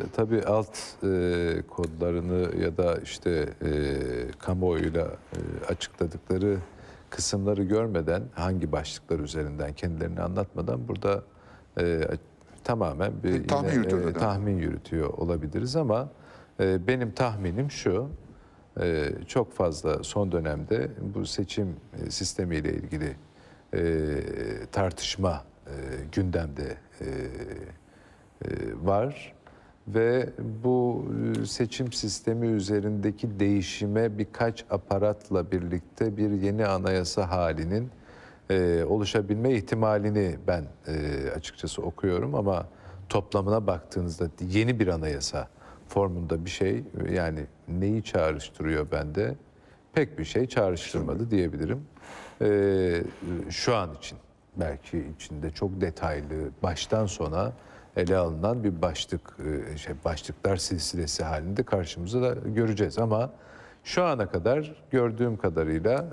E, tabii alt e, kodlarını ya da işte e, kamuoyuyla e, açıkladıkları kısımları görmeden hangi başlıklar üzerinden kendilerini anlatmadan burada e, tamamen bir, bir tahmin, yine, e, tahmin yürütüyor olabiliriz ama e, benim tahminim şu e, çok fazla son dönemde bu seçim e, sistemiyle ilgili e, tartışma e, gündemde e, e, var ve bu e, seçim sistemi üzerindeki değişime birkaç aparatla birlikte bir yeni anayasa halinin e, oluşabilme ihtimalini ben e, açıkçası okuyorum ama toplamına baktığınızda yeni bir anayasa formunda bir şey e, yani neyi çağrıştırıyor bende pek bir şey çağrıştırmadı diyebilirim. E, e, şu an için belki içinde çok detaylı baştan sona ele alınan bir başlık, e, şey, başlıklar silsilesi halinde karşımıza da göreceğiz. Ama şu ana kadar gördüğüm kadarıyla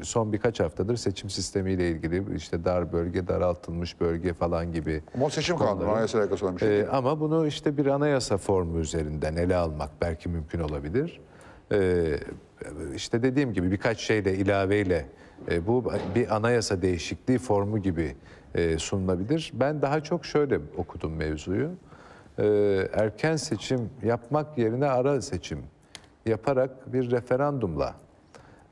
e, son birkaç haftadır seçim sistemiyle ilgili işte dar bölge, daraltılmış bölge falan gibi. Ama seçim kanunu anayasa alakası olan bir şey. E, ama bunu işte bir anayasa formu üzerinden ele almak belki mümkün olabilir. Ee, işte dediğim gibi birkaç şeyle ilaveyle e, bu bir anayasa değişikliği formu gibi e, sunulabilir. Ben daha çok şöyle okudum mevzuyu. Ee, erken seçim yapmak yerine ara seçim yaparak bir referandumla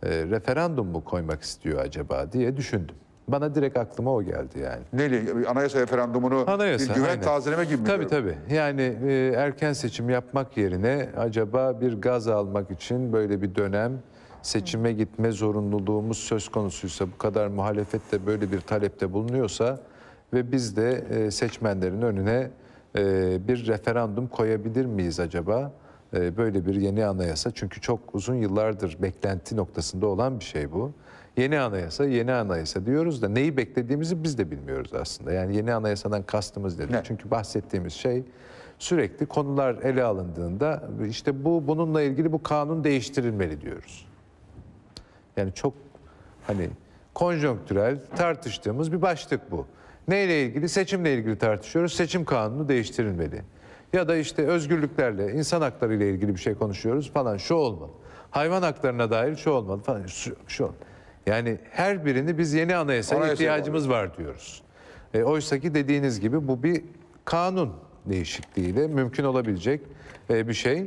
e, referandum mu koymak istiyor acaba diye düşündüm. Bana direkt aklıma o geldi yani. Neli Anayasa referandumunu Anayasa, bir güven aynen. tazeleme gibi mi? Tabii diyorum? tabii. Yani e, erken seçim yapmak yerine acaba bir gaz almak için böyle bir dönem seçime gitme zorunluluğumuz söz konusuysa bu kadar muhalefette böyle bir talepte bulunuyorsa ve biz de e, seçmenlerin önüne e, bir referandum koyabilir miyiz acaba? E, böyle bir yeni anayasa çünkü çok uzun yıllardır beklenti noktasında olan bir şey bu. Yeni anayasa, yeni anayasa diyoruz da neyi beklediğimizi biz de bilmiyoruz aslında. Yani yeni anayasadan kastımız nedir? Ne? Çünkü bahsettiğimiz şey sürekli konular ele alındığında işte bu bununla ilgili bu kanun değiştirilmeli diyoruz. Yani çok hani konjonktürel tartıştığımız bir başlık bu. Neyle ilgili? Seçimle ilgili tartışıyoruz. Seçim kanunu değiştirilmeli. Ya da işte özgürlüklerle, insan hakları ile ilgili bir şey konuşuyoruz falan. Şu olmalı. Hayvan haklarına dair şu olmalı falan. Şu, şu olmalı. Yani her birini biz yeni anayasaya Anayasa ihtiyacımız var diyoruz. E, Oysa ki dediğiniz gibi bu bir kanun değişikliğiyle mümkün olabilecek e, bir şey.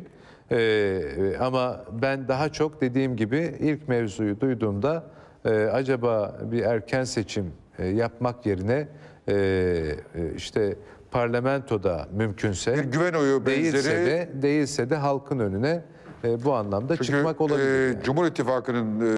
E, e, ama ben daha çok dediğim gibi ilk mevzuyu duyduğumda e, acaba bir erken seçim e, yapmak yerine e, e, işte parlamentoda mümkünse bir güven oyu benzeri değilse de, değilse de halkın önüne e, bu anlamda Çünkü, çıkmak e, olabilir. E, yani. Cumhur İttifakı'nın e,